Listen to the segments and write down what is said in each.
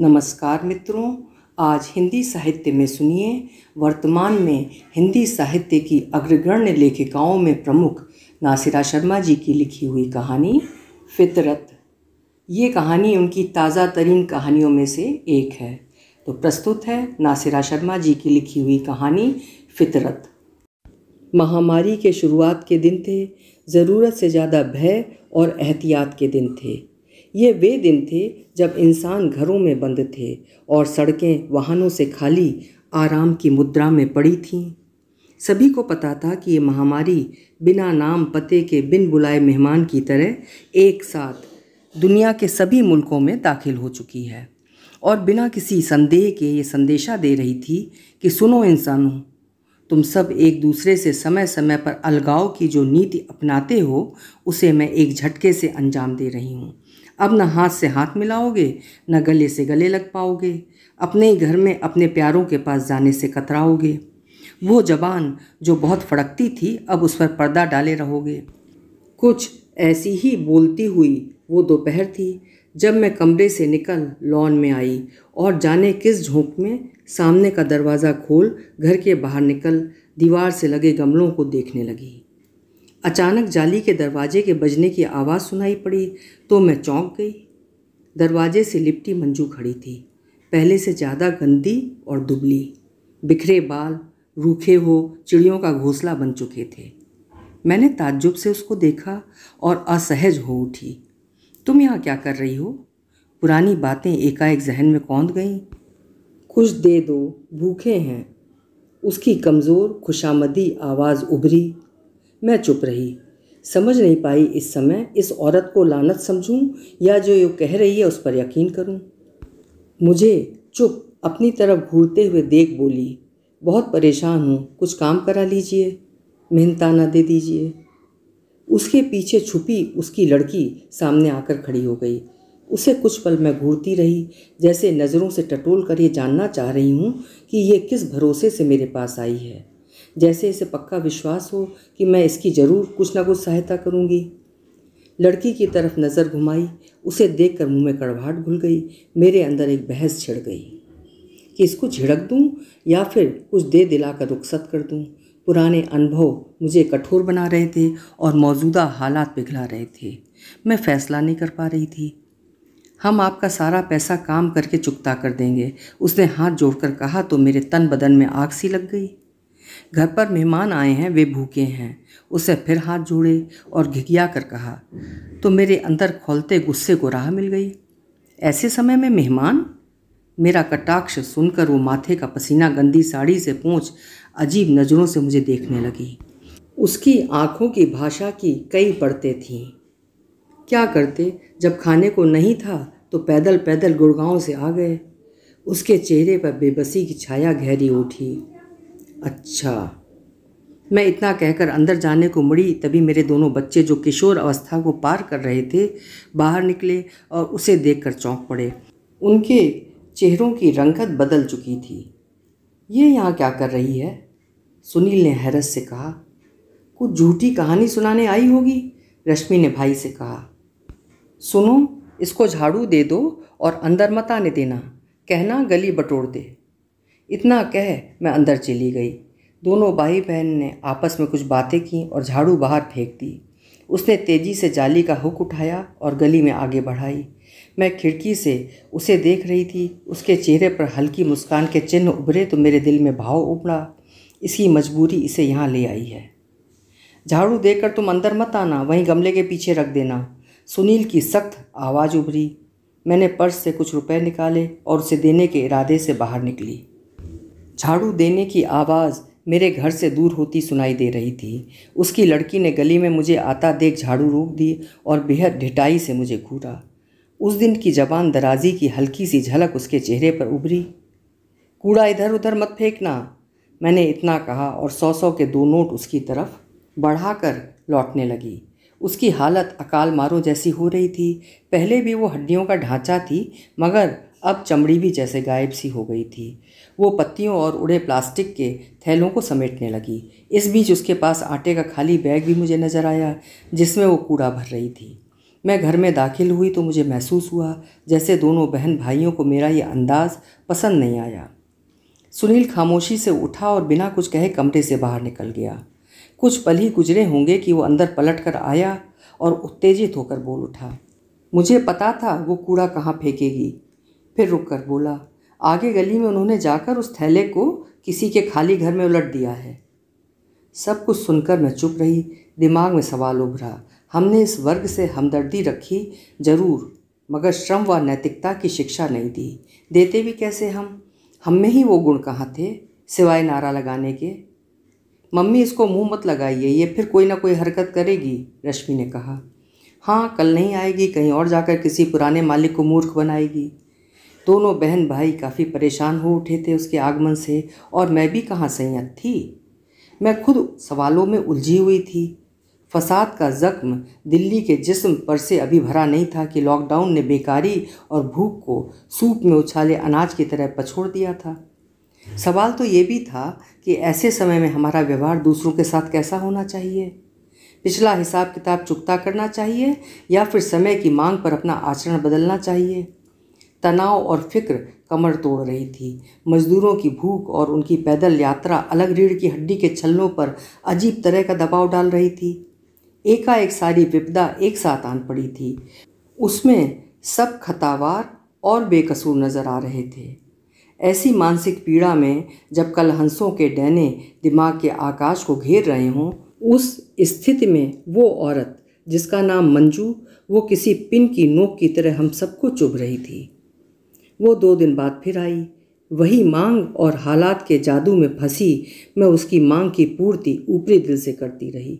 नमस्कार मित्रों आज हिंदी साहित्य में सुनिए वर्तमान में हिंदी साहित्य की अग्रगण्य लेखिकाओं में प्रमुख नासिरा शर्मा जी की लिखी हुई कहानी फितरत ये कहानी उनकी ताज़ा तरीन कहानियों में से एक है तो प्रस्तुत है नासिरा शर्मा जी की लिखी हुई कहानी फितरत महामारी के शुरुआत के दिन थे ज़रूरत से ज़्यादा भय और एहतियात के दिन थे ये वे दिन थे जब इंसान घरों में बंद थे और सड़कें वाहनों से खाली आराम की मुद्रा में पड़ी थीं सभी को पता था कि ये महामारी बिना नाम पते के बिन बुलाए मेहमान की तरह एक साथ दुनिया के सभी मुल्कों में दाखिल हो चुकी है और बिना किसी संदेह के ये संदेशा दे रही थी कि सुनो इंसानों तुम सब एक दूसरे से समय समय पर अलगाव की जो नीति अपनाते हो उसे मैं एक झटके से अंजाम दे रही हूँ अब न हाथ से हाथ मिलाओगे न गले से गले लग पाओगे अपने ही घर में अपने प्यारों के पास जाने से कतराओगे वो जबान जो बहुत फड़कती थी अब उस पर पर्दा डाले रहोगे कुछ ऐसी ही बोलती हुई वो दोपहर थी जब मैं कमरे से निकल लॉन में आई और जाने किस झोंक में सामने का दरवाज़ा खोल घर के बाहर निकल दीवार से लगे गमलों को देखने लगी अचानक जाली के दरवाजे के बजने की आवाज़ सुनाई पड़ी तो मैं चौंक गई दरवाजे से लिपटी मंजू खड़ी थी पहले से ज़्यादा गंदी और दुबली बिखरे बाल रूखे हो चिड़ियों का घोंसला बन चुके थे मैंने ताज्जुब से उसको देखा और असहज हो उठी तुम यहाँ क्या कर रही हो पुरानी बातें एकाएक जहन में कौंद गईं कुछ दे दो भूखे हैं उसकी कमज़ोर खुशामदी आवाज़ उभरी मैं चुप रही समझ नहीं पाई इस समय इस औरत को लानत समझूं या जो ये कह रही है उस पर यकीन करूं। मुझे चुप अपनी तरफ घूरते हुए देख बोली बहुत परेशान हूँ कुछ काम करा लीजिए मेहनताना दे दीजिए उसके पीछे छुपी उसकी लड़की सामने आकर खड़ी हो गई उसे कुछ पल मैं घूरती रही जैसे नज़रों से टटोल कर ये जानना चाह रही हूँ कि ये किस भरोसे से मेरे पास आई है जैसे इसे पक्का विश्वास हो कि मैं इसकी ज़रूर कुछ ना कुछ सहायता करूँगी लड़की की तरफ नज़र घुमाई उसे देख कर मुँह में कड़वाहट घुल गई मेरे अंदर एक बहस छिड़ गई कि इसको झिड़क दूँ या फिर कुछ दे दिला कर रुखसत कर दूँ पुराने अनुभव मुझे कठोर बना रहे थे और मौजूदा हालात पिघला रहे थे मैं फैसला नहीं कर पा रही थी हम आपका सारा पैसा काम करके चुकता कर देंगे उसने हाथ जोड़कर कहा तो मेरे तन बदन में आग सी लग गई घर पर मेहमान आए हैं वे भूखे हैं उसे फिर हाथ जोड़े और घिघिया कर कहा तो मेरे अंदर खोलते गुस्से को राह मिल गई ऐसे समय में मेहमान मेरा कटाक्ष सुनकर वो माथे का पसीना गंदी साड़ी से पूछ अजीब नज़रों से मुझे देखने लगी उसकी आँखों की भाषा की कई पड़ते थीं क्या करते जब खाने को नहीं था तो पैदल पैदल गुड़गांव से आ गए उसके चेहरे पर बेबसी की छाया गहरी उठी अच्छा मैं इतना कहकर अंदर जाने को मुड़ी तभी मेरे दोनों बच्चे जो किशोर अवस्था को पार कर रहे थे बाहर निकले और उसे देखकर चौंक पड़े उनके चेहरों की रंगत बदल चुकी थी ये यहाँ क्या कर रही है सुनील ने हैरत से कहा कुछ झूठी कहानी सुनाने आई होगी रश्मि ने भाई से कहा सुनो इसको झाड़ू दे दो और अंदर मत आने देना कहना गली बटोर दे इतना कह मैं अंदर चली गई दोनों भाई बहन ने आपस में कुछ बातें की और झाड़ू बाहर फेंक दी उसने तेज़ी से जाली का हुक उठाया और गली में आगे बढ़ाई मैं खिड़की से उसे देख रही थी उसके चेहरे पर हल्की मुस्कान के चिन्ह उभरे तो मेरे दिल में भाव उभरा इसकी मजबूरी इसे यहाँ ले आई है झाड़ू देकर तुम अंदर मत आना वहीं गमले के पीछे रख देना सुनील की सख्त आवाज़ उभरी मैंने पर्स से कुछ रुपए निकाले और उसे देने के इरादे से बाहर निकली झाड़ू देने की आवाज़ मेरे घर से दूर होती सुनाई दे रही थी उसकी लड़की ने गली में मुझे आता देख झाड़ू रोक दी और बेहद ढिटाई से मुझे घूरा उस दिन की जबान दराजी की हल्की सी झलक उसके चेहरे पर उभरी कूड़ा इधर उधर मत फेंकना मैंने इतना कहा और सौ सौ के दो नोट उसकी तरफ बढ़ाकर लौटने लगी उसकी हालत अकाल मारो जैसी हो रही थी पहले भी वो हड्डियों का ढांचा थी मगर अब चमड़ी भी जैसे गायब सी हो गई थी वो पत्तियों और उड़े प्लास्टिक के थैलों को समेटने लगी इस बीच उसके पास आटे का खाली बैग भी मुझे नज़र आया जिसमें वो कूड़ा भर रही थी मैं घर में दाखिल हुई तो मुझे महसूस हुआ जैसे दोनों बहन भाइयों को मेरा ये अंदाज़ पसंद नहीं आया सुनील खामोशी से उठा और बिना कुछ कहे कमरे से बाहर निकल गया कुछ पल ही गुजरे होंगे कि वो अंदर पलट कर आया और उत्तेजित होकर बोल उठा मुझे पता था वो कूड़ा कहाँ फेंकेगी फिर रुक कर बोला आगे गली में उन्होंने जाकर उस थैले को किसी के खाली घर में उलट दिया है सब कुछ सुनकर मैं चुप रही दिमाग में सवाल उभरा हमने इस वर्ग से हमदर्दी रखी जरूर मगर श्रम व नैतिकता की शिक्षा नहीं दी देते भी कैसे हम हम में ही वो गुण कहाँ थे सिवाय नारा लगाने के मम्मी इसको मुंह मत लगाइए ये फिर कोई ना कोई हरकत करेगी रश्मि ने कहा हाँ कल नहीं आएगी कहीं और जाकर किसी पुराने मालिक को मूर्ख बनाएगी दोनों बहन भाई काफ़ी परेशान हो उठे थे उसके आगमन से और मैं भी कहाँ संयत थी मैं खुद सवालों में उलझी हुई थी फसाद का ज़ख्म दिल्ली के जिस्म पर से अभी भरा नहीं था कि लॉकडाउन ने बेकारी और भूख को सूप में उछाले अनाज की तरह पछोड़ दिया था सवाल तो ये भी था कि ऐसे समय में हमारा व्यवहार दूसरों के साथ कैसा होना चाहिए पिछला हिसाब किताब चुकता करना चाहिए या फिर समय की मांग पर अपना आचरण बदलना चाहिए तनाव और फिक्र कमर तोड़ रही थी मजदूरों की भूख और उनकी पैदल यात्रा अलग रीढ़ की हड्डी के छल्लों पर अजीब तरह का दबाव डाल रही थी एकाएक सारी विपदा एक साथ आन पड़ी थी उसमें सब खतावार और बेकसूर नजर आ रहे थे ऐसी मानसिक पीड़ा में जब कल हंसों के डैने दिमाग के आकाश को घेर रहे हों उस स्थिति में वो औरत जिसका नाम मंजू वो किसी पिन की नोक की तरह हम सबको चुभ रही थी वो दो दिन बाद फिर आई वही मांग और हालात के जादू में फंसी मैं उसकी मांग की पूर्ति ऊपरी दिल से करती रही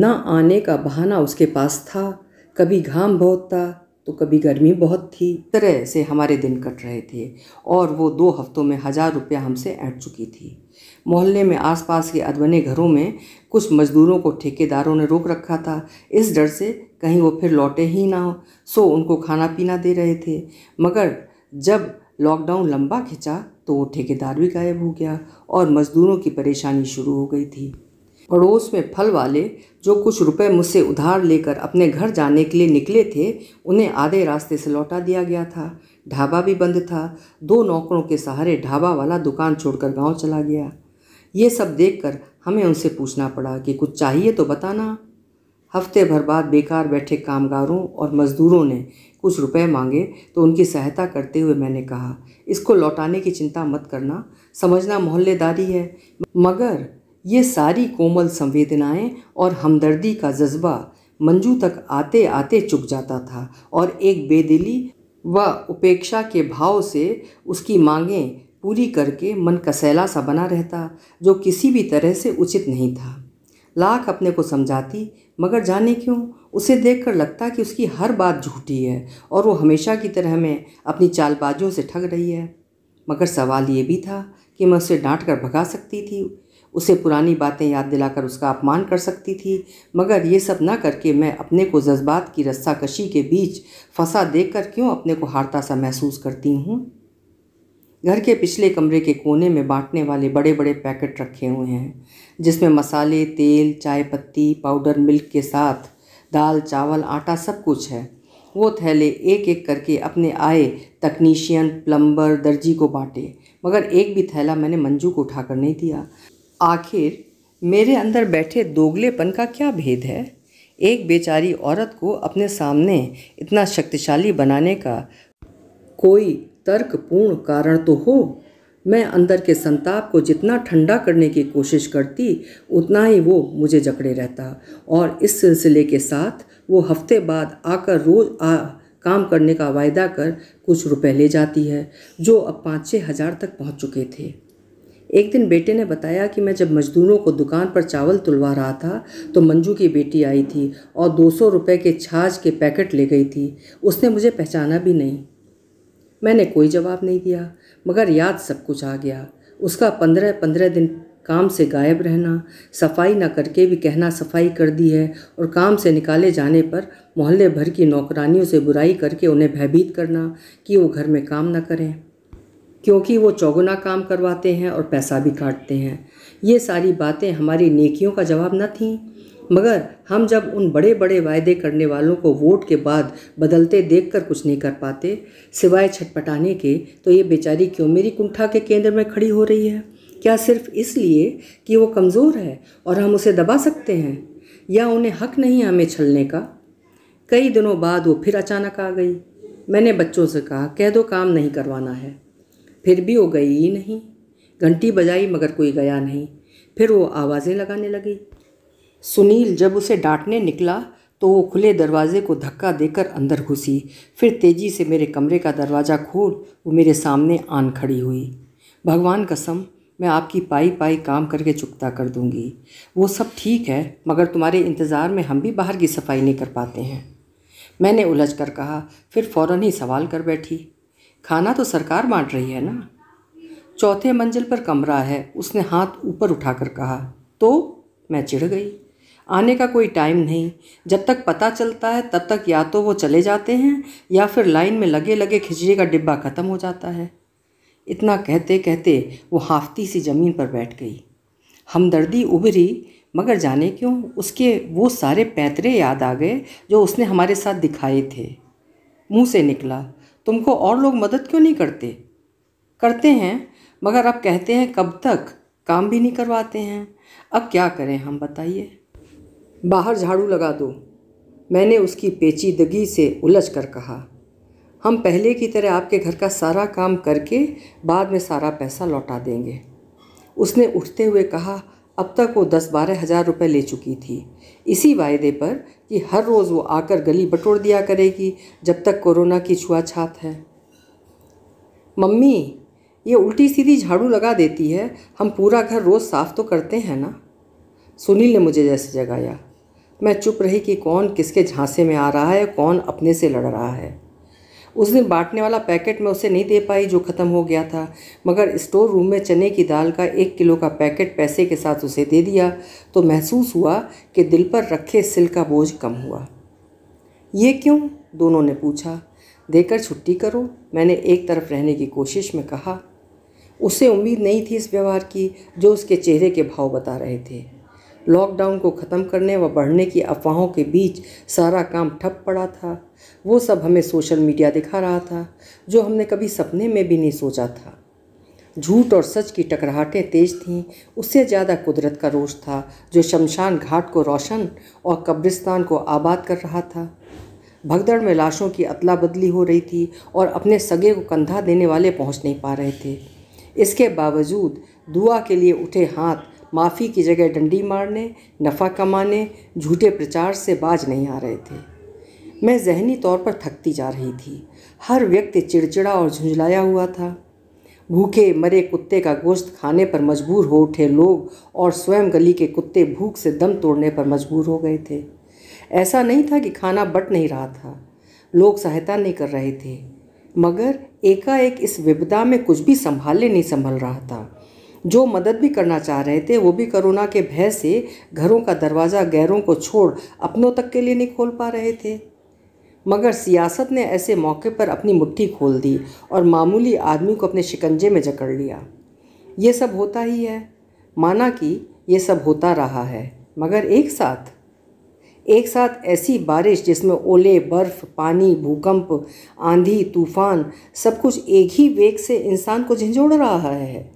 ना आने का बहाना उसके पास था कभी घाम बहुत था तो कभी गर्मी बहुत थी तरह से हमारे दिन कट रहे थे और वो दो हफ्तों में हज़ार रुपया हमसे ऐट चुकी थी मोहल्ले में आसपास के अधवने घरों में कुछ मजदूरों को ठेकेदारों ने रोक रखा था इस डर से कहीं वो फिर लौटे ही ना हो सो उनको खाना पीना दे रहे थे मगर जब लॉकडाउन लंबा खिंचा तो वो ठेकेदार भी गायब हो गया और मज़दूरों की परेशानी शुरू हो गई थी पड़ोस में फल वाले जो कुछ रुपए मुझसे उधार लेकर अपने घर जाने के लिए निकले थे उन्हें आधे रास्ते से लौटा दिया गया था ढाबा भी बंद था दो नौकरों के सहारे ढाबा वाला दुकान छोड़कर गांव चला गया ये सब देखकर हमें उनसे पूछना पड़ा कि कुछ चाहिए तो बताना हफ्ते भर बाद बेकार बैठे कामगारों और मज़दूरों ने कुछ रुपए मांगे तो उनकी सहायता करते हुए मैंने कहा इसको लौटाने की चिंता मत करना समझना मोहल्लेदारी है मगर ये सारी कोमल संवेदनाएं और हमदर्दी का जज्बा मंजू तक आते आते चुक जाता था और एक बेदिली व उपेक्षा के भाव से उसकी मांगें पूरी करके मन कसैला सा बना रहता जो किसी भी तरह से उचित नहीं था लाख अपने को समझाती मगर जाने क्यों उसे देखकर लगता कि उसकी हर बात झूठी है और वो हमेशा की तरह में अपनी चालबाजियों से ठग रही है मगर सवाल ये भी था कि मैं उसे डांट कर भगा सकती थी उसे पुरानी बातें याद दिलाकर उसका अपमान कर सकती थी मगर ये सब ना करके मैं अपने को जज्बात की रस्सा कशी के बीच फंसा कर क्यों अपने को हारता सा महसूस करती हूँ घर के पिछले कमरे के कोने में बांटने वाले बड़े बड़े पैकेट रखे हुए हैं जिसमें मसाले तेल चाय पत्ती पाउडर मिल्क के साथ दाल चावल आटा सब कुछ है वो थैले एक एक करके अपने आए तकनीशियन प्लम्बर दर्जी को बांटे मगर एक भी थैला मैंने मंजू को उठाकर नहीं दिया आखिर मेरे अंदर बैठे दोगलेपन का क्या भेद है एक बेचारी औरत को अपने सामने इतना शक्तिशाली बनाने का कोई तर्कपूर्ण कारण तो हो मैं अंदर के संताप को जितना ठंडा करने की कोशिश करती उतना ही वो मुझे जकड़े रहता और इस सिलसिले के साथ वो हफ्ते बाद आकर रोज़ आ काम करने का वायदा कर कुछ रुपए ले जाती है जो अब पाँच छः हज़ार तक पहुँच चुके थे एक दिन बेटे ने बताया कि मैं जब मजदूरों को दुकान पर चावल तुलवा रहा था तो मंजू की बेटी आई थी और दो सौ रुपये के छाछ के पैकेट ले गई थी उसने मुझे पहचाना भी नहीं मैंने कोई जवाब नहीं दिया मगर याद सब कुछ आ गया उसका पंद्रह पंद्रह दिन काम से गायब रहना सफाई ना करके भी कहना सफाई कर दी है और काम से निकाले जाने पर मोहल्ले भर की नौकरानियों से बुराई करके उन्हें भयभीत करना कि वो घर में काम ना करें क्योंकि वो चौगुना काम करवाते हैं और पैसा भी काटते हैं ये सारी बातें हमारी नेकियों का जवाब न थीं मगर हम जब उन बड़े बड़े वायदे करने वालों को वोट के बाद बदलते देख कर कुछ नहीं कर पाते सिवाय छटपटाने के तो ये बेचारी क्यों मेरी कुंठा के केंद्र में खड़ी हो रही है क्या सिर्फ इसलिए कि वो कमज़ोर है और हम उसे दबा सकते हैं या उन्हें हक नहीं हमें छलने का कई दिनों बाद वो फिर अचानक आ गई मैंने बच्चों से कहा कह दो काम नहीं करवाना है फिर भी वो गई ही नहीं घंटी बजाई मगर कोई गया नहीं फिर वो आवाज़ें लगाने लगी सुनील जब उसे डांटने निकला तो वो खुले दरवाजे को धक्का देकर अंदर घुसी फिर तेजी से मेरे कमरे का दरवाज़ा खोल वो मेरे सामने आन खड़ी हुई भगवान कसम मैं आपकी पाई पाई काम करके चुकता कर दूंगी वो सब ठीक है मगर तुम्हारे इंतज़ार में हम भी बाहर की सफाई नहीं कर पाते हैं मैंने उलझ कर कहा फिर फ़ौरन ही सवाल कर बैठी खाना तो सरकार बांट रही है ना चौथे मंजिल पर कमरा है उसने हाथ ऊपर उठाकर कहा तो मैं चिढ़ गई आने का कोई टाइम नहीं जब तक पता चलता है तब तक या तो वो चले जाते हैं या फिर लाइन में लगे लगे खिचड़ी का डिब्बा ख़त्म हो जाता है इतना कहते कहते वो हाफती सी ज़मीन पर बैठ गई हमदर्दी उभरी मगर जाने क्यों उसके वो सारे पैतरे याद आ गए जो उसने हमारे साथ दिखाए थे मुंह से निकला तुमको और लोग मदद क्यों नहीं करते करते हैं मगर अब कहते हैं कब तक काम भी नहीं करवाते हैं अब क्या करें हम बताइए बाहर झाड़ू लगा दो मैंने उसकी पेचीदगी से उलझ कर कहा हम पहले की तरह आपके घर का सारा काम करके बाद में सारा पैसा लौटा देंगे उसने उठते हुए कहा अब तक वो दस बारह हज़ार रुपये ले चुकी थी इसी वायदे पर कि हर रोज़ वो आकर गली बटोर दिया करेगी जब तक कोरोना की छुआछात है मम्मी ये उल्टी सीधी झाड़ू लगा देती है हम पूरा घर रोज़ साफ़ तो करते हैं ना सुनील ने मुझे जैसे जगाया मैं चुप रही कि कौन किसके झांसे में आ रहा है कौन अपने से लड़ रहा है उस दिन बांटने वाला पैकेट मैं उसे नहीं दे पाई जो ख़त्म हो गया था मगर स्टोर रूम में चने की दाल का एक किलो का पैकेट पैसे के साथ उसे दे दिया तो महसूस हुआ कि दिल पर रखे सिल का बोझ कम हुआ ये क्यों दोनों ने पूछा देकर छुट्टी करो मैंने एक तरफ रहने की कोशिश में कहा उसे उम्मीद नहीं थी इस व्यवहार की जो उसके चेहरे के भाव बता रहे थे लॉकडाउन को ख़त्म करने व बढ़ने की अफवाहों के बीच सारा काम ठप पड़ा था वो सब हमें सोशल मीडिया दिखा रहा था जो हमने कभी सपने में भी नहीं सोचा था झूठ और सच की टकराहटें तेज थीं उससे ज़्यादा कुदरत का रोष था जो शमशान घाट को रोशन और कब्रिस्तान को आबाद कर रहा था भगदड़ में लाशों की अदला बदली हो रही थी और अपने सगे को कंधा देने वाले पहुंच नहीं पा रहे थे इसके बावजूद दुआ के लिए उठे हाथ माफ़ी की जगह डंडी मारने नफ़ा कमाने झूठे प्रचार से बाज नहीं आ रहे थे मैं जहनी तौर पर थकती जा रही थी हर व्यक्ति चिड़चिड़ा और झुंझलाया हुआ था भूखे मरे कुत्ते का गोश्त खाने पर मजबूर हो उठे लोग और स्वयं गली के कुत्ते भूख से दम तोड़ने पर मजबूर हो गए थे ऐसा नहीं था कि खाना बट नहीं रहा था लोग सहायता नहीं कर रहे थे मगर एकाएक इस विपदा में कुछ भी संभालने नहीं संभल रहा था जो मदद भी करना चाह रहे थे वो भी कोरोना के भय से घरों का दरवाज़ा गैरों को छोड़ अपनों तक के लिए नहीं खोल पा रहे थे मगर सियासत ने ऐसे मौके पर अपनी मुट्ठी खोल दी और मामूली आदमी को अपने शिकंजे में जकड़ लिया ये सब होता ही है माना कि ये सब होता रहा है मगर एक साथ एक साथ ऐसी बारिश जिसमें ओले बर्फ़ पानी भूकंप आंधी तूफान सब कुछ एक ही वेग से इंसान को झिझोड़ रहा है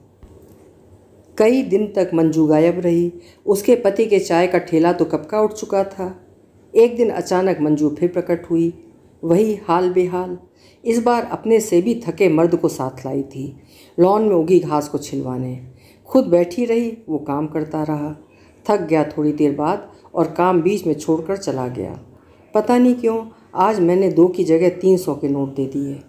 कई दिन तक मंजू गायब रही उसके पति के चाय का ठेला तो कब का उठ चुका था एक दिन अचानक मंजू फिर प्रकट हुई वही हाल बेहाल इस बार अपने से भी थके मर्द को साथ लाई थी लॉन में उगी घास को छिलवाने खुद बैठी रही वो काम करता रहा थक गया थोड़ी देर बाद और काम बीच में छोड़कर चला गया पता नहीं क्यों आज मैंने दो की जगह तीन सौ के नोट दे दिए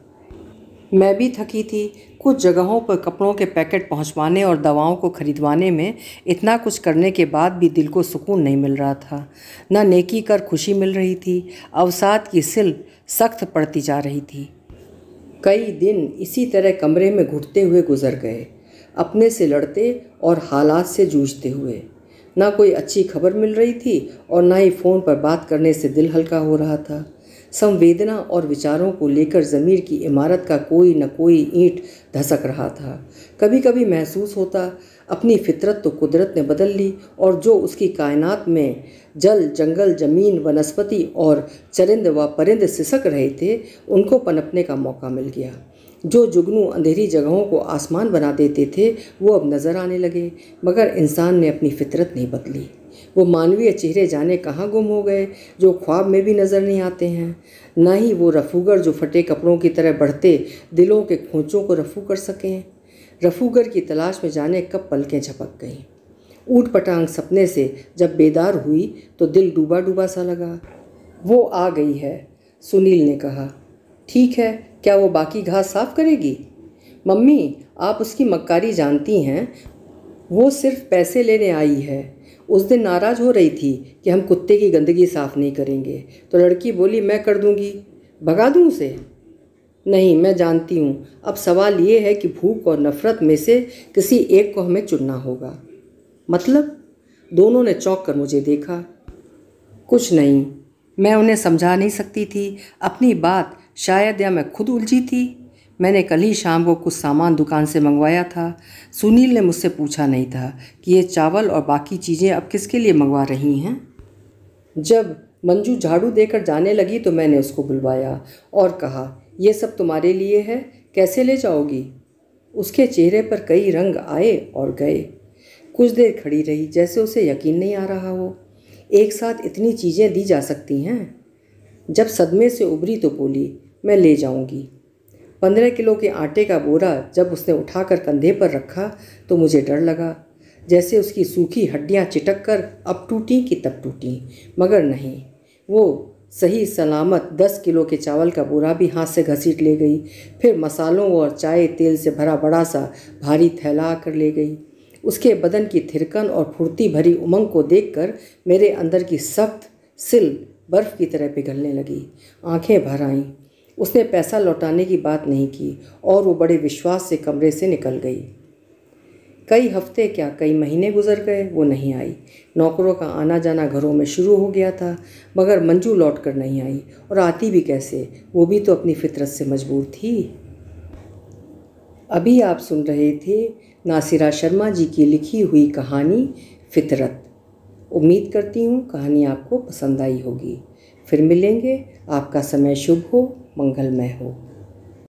मैं भी थकी थी कुछ जगहों पर कपड़ों के पैकेट पहुंचवाने और दवाओं को ख़रीदवाने में इतना कुछ करने के बाद भी दिल को सुकून नहीं मिल रहा था न नेकी कर खुशी मिल रही थी अवसाद की सिल सख्त पड़ती जा रही थी कई दिन इसी तरह कमरे में घुटते हुए गुजर गए अपने से लड़ते और हालात से जूझते हुए ना कोई अच्छी खबर मिल रही थी और ना ही फ़ोन पर बात करने से दिल हल्का हो रहा था संवेदना और विचारों को लेकर ज़मीर की इमारत का कोई न कोई ईंट धसक रहा था कभी कभी महसूस होता अपनी फितरत तो कुदरत ने बदल ली और जो उसकी कायनात में जल जंगल जमीन वनस्पति और चरिंद व परिंद सिसक रहे थे उनको पनपने का मौका मिल गया जो जुगनू अंधेरी जगहों को आसमान बना देते थे वो अब नज़र आने लगे मगर इंसान ने अपनी फितरत नहीं बदली वो मानवीय चेहरे जाने कहाँ गुम हो गए जो ख्वाब में भी नज़र नहीं आते हैं ना ही वो रफूगर जो फटे कपड़ों की तरह बढ़ते दिलों के खोचों को रफू कर सकें रफूगर की तलाश में जाने कब पलकें झपक गईं ऊट पटांग सपने से जब बेदार हुई तो दिल डूबा डूबा सा लगा वो आ गई है सुनील ने कहा ठीक है क्या वो बाकी घास साफ करेगी मम्मी आप उसकी मक्कारी जानती हैं वो सिर्फ पैसे लेने आई है उस दिन नाराज़ हो रही थी कि हम कुत्ते की गंदगी साफ़ नहीं करेंगे तो लड़की बोली मैं कर दूँगी भगा दूँ उसे नहीं मैं जानती हूँ अब सवाल ये है कि भूख और नफ़रत में से किसी एक को हमें चुनना होगा मतलब दोनों ने चौंक कर मुझे देखा कुछ नहीं मैं उन्हें समझा नहीं सकती थी अपनी बात शायद या मैं खुद उलझी थी मैंने कल ही शाम को कुछ सामान दुकान से मंगवाया था सुनील ने मुझसे पूछा नहीं था कि ये चावल और बाकी चीज़ें अब किसके लिए मंगवा रही हैं जब मंजू झाड़ू देकर जाने लगी तो मैंने उसको बुलवाया और कहा यह सब तुम्हारे लिए है कैसे ले जाओगी उसके चेहरे पर कई रंग आए और गए कुछ देर खड़ी रही जैसे उसे यकीन नहीं आ रहा हो एक साथ इतनी चीज़ें दी जा सकती हैं जब सदमे से उभरी तो बोली मैं ले जाऊंगी पंद्रह किलो के आटे का बोरा जब उसने उठाकर कंधे पर रखा तो मुझे डर लगा जैसे उसकी सूखी हड्डियां चिटक कर अब टूटी कि तब टूटी मगर नहीं वो सही सलामत दस किलो के चावल का बोरा भी हाथ से घसीट ले गई फिर मसालों और चाय तेल से भरा बड़ा सा भारी थैला कर ले गई उसके बदन की थिरकन और फुर्ती भरी उमंग को देखकर मेरे अंदर की सख्त सिल बर्फ़ की तरह पिघलने लगी आंखें भर आईं उसने पैसा लौटाने की बात नहीं की और वो बड़े विश्वास से कमरे से निकल गई कई हफ्ते क्या कई महीने गुजर गए वो नहीं आई नौकरों का आना जाना घरों में शुरू हो गया था मगर मंजू लौट कर नहीं आई और आती भी कैसे वो भी तो अपनी फितरत से मजबूर थी अभी आप सुन रहे थे नासिरा शर्मा जी की लिखी हुई कहानी फितरत उम्मीद करती हूँ कहानी आपको पसंद आई होगी फिर मिलेंगे आपका समय शुभ हो मंगलमय हो